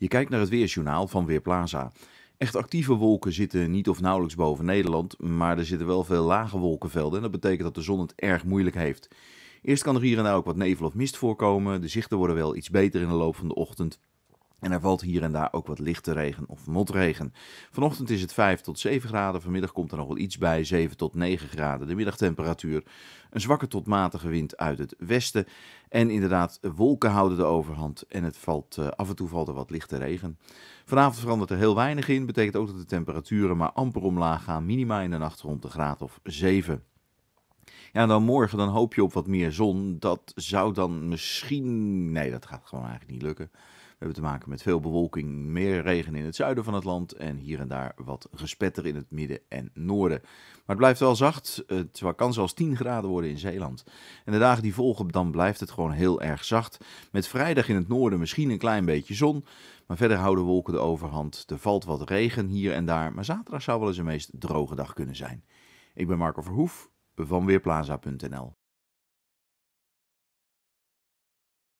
Je kijkt naar het weersjournaal van Weerplaza. Echt actieve wolken zitten niet of nauwelijks boven Nederland, maar er zitten wel veel lage wolkenvelden en dat betekent dat de zon het erg moeilijk heeft. Eerst kan er hier en daar ook wat nevel of mist voorkomen, de zichten worden wel iets beter in de loop van de ochtend, en er valt hier en daar ook wat lichte regen of motregen. Vanochtend is het 5 tot 7 graden. Vanmiddag komt er nog wel iets bij, 7 tot 9 graden. De middagtemperatuur. Een zwakke tot matige wind uit het westen. En inderdaad, wolken houden de overhand. En het valt, eh, af en toe valt er wat lichte regen. Vanavond verandert er heel weinig in. Betekent ook dat de temperaturen maar amper omlaag gaan. Minima in de nacht rond de graad of 7. Ja, dan morgen dan hoop je op wat meer zon. Dat zou dan misschien... Nee, dat gaat gewoon eigenlijk niet lukken. We hebben te maken met veel bewolking, meer regen in het zuiden van het land en hier en daar wat gespetter in het midden en noorden. Maar het blijft wel zacht, het kan zelfs 10 graden worden in Zeeland. En de dagen die volgen, dan blijft het gewoon heel erg zacht. Met vrijdag in het noorden misschien een klein beetje zon, maar verder houden wolken de overhand. Er valt wat regen hier en daar, maar zaterdag zou wel eens een meest droge dag kunnen zijn. Ik ben Marco Verhoef, van Weerplaza.nl.